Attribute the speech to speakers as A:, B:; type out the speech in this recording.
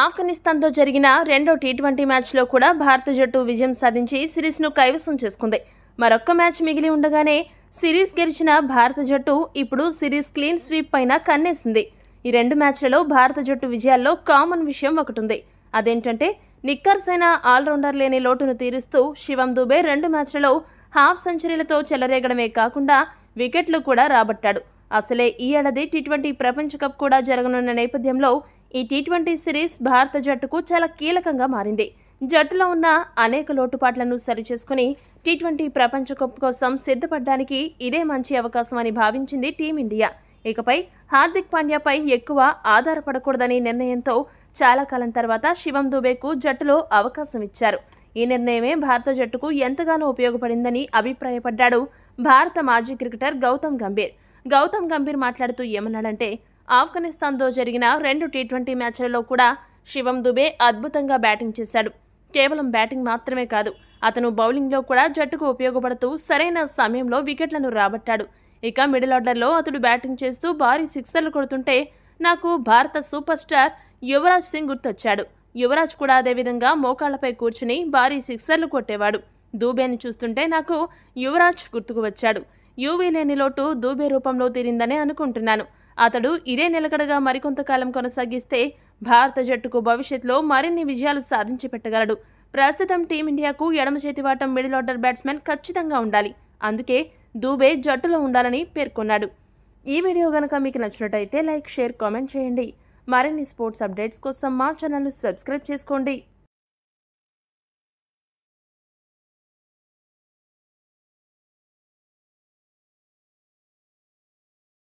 A: ఆఫ్ఘనిస్తాన్తో జరిగిన రెండో T twenty మ్యాచ్లో కూడా భారత జట్టు విజయం సాధించి సిరీస్ను కైవసం చేసుకుంది మరొక్క మ్యాచ్ మిగిలి ఉండగానే సిరీస్ గెలిచిన భారత జట్టు ఇప్పుడు సిరీస్ క్లీన్ స్వీప్ పైన కన్నేసింది ఈ రెండు మ్యాచ్లలో భారత జట్టు విజయాల్లో కామన్ విషయం ఒకటుంది అదేంటంటే నిక్కర్సైన ఆల్రౌండర్ లేని లోటును తీరుస్తూ శివం దుబే రెండు మ్యాచ్లలో హాఫ్ సెంచరీలతో చెలరేగడమే కాకుండా వికెట్లు కూడా రాబట్టాడు అసలే ఈ ఏడాది టీ ట్వంటీ ప్రపంచ కప్ కూడా జరగనున్న నేపథ్యంలో ఈ టీ ట్వంటీ సిరీస్ భారత జట్టుకు చాలా కీలకంగా మారింది జట్టులో ఉన్న అనేక లోటుపాట్లను సరిచేసుకుని టీ ట్వంటీ ప్రపంచ కప్ కోసం సిద్ధపడడానికి ఇదే మంచి అవకాశం అని భావించింది టీమిండియా ఇకపై హార్దిక్ పాండ్యాపై ఎక్కువ ఆధారపడకూడదనే నిర్ణయంతో చాలా కాలం తర్వాత శివం దుబేకు జట్టులో అవకాశం ఇచ్చారు ఈ నిర్ణయమే భారత జట్టుకు ఎంతగానో ఉపయోగపడిందని అభిప్రాయపడ్డాడు భారత మాజీ క్రికెటర్ గౌతమ్ గంభీర్ గౌతమ్ గంభీర్ మాట్లాడుతూ ఏమన్నాడంటే ఆఫ్ఘనిస్తాన్తో జరిగిన రెండు టీ ట్వంటీ మ్యాచ్లలో కూడా శివం దుబే అద్భుతంగా బ్యాటింగ్ చేశాడు కేవలం బ్యాటింగ్ మాత్రమే కాదు అతను బౌలింగ్లో కూడా జట్టుకు ఉపయోగపడుతూ సరైన సమయంలో వికెట్లను రాబట్టాడు ఇక మిడిల్ ఆర్డర్లో అతడు బ్యాటింగ్ చేస్తూ భారీ సిక్సర్లు కొడుతుంటే నాకు భారత సూపర్ స్టార్ యువరాజ్ సింగ్ గుర్తొచ్చాడు యువరాజ్ కూడా అదేవిధంగా మోకాళ్లపై కూర్చుని భారీ సిక్సర్లు కొట్టేవాడు దూబేని చూస్తుంటే నాకు యువరాజ్ గుర్తుకు వచ్చాడు యూవీ లేని లోటు దూబే రూపంలో తీరిందనే అనుకుంటున్నాను అతడు ఇదే నిలకడగా మరికొంతకాలం కొనసాగిస్తే భారత జట్టుకు భవిష్యత్తులో మరిన్ని విజయాలు సాధించి పెట్టగలడు ప్రస్తుతం టీమిండియాకు ఎడమ చేతివాటం మిడిల్ ఆర్డర్ బ్యాట్స్మెన్ ఖచ్చితంగా ఉండాలి అందుకే దూబే జట్టులో ఉండాలని పేర్కొన్నాడు ఈ వీడియో కనుక మీకు నచ్చినట్టయితే లైక్ షేర్ కామెంట్ చేయండి మరిన్ని స్పోర్ట్స్ అప్డేట్స్ కోసం మా ఛానల్ను సబ్స్క్రైబ్ చేసుకోండి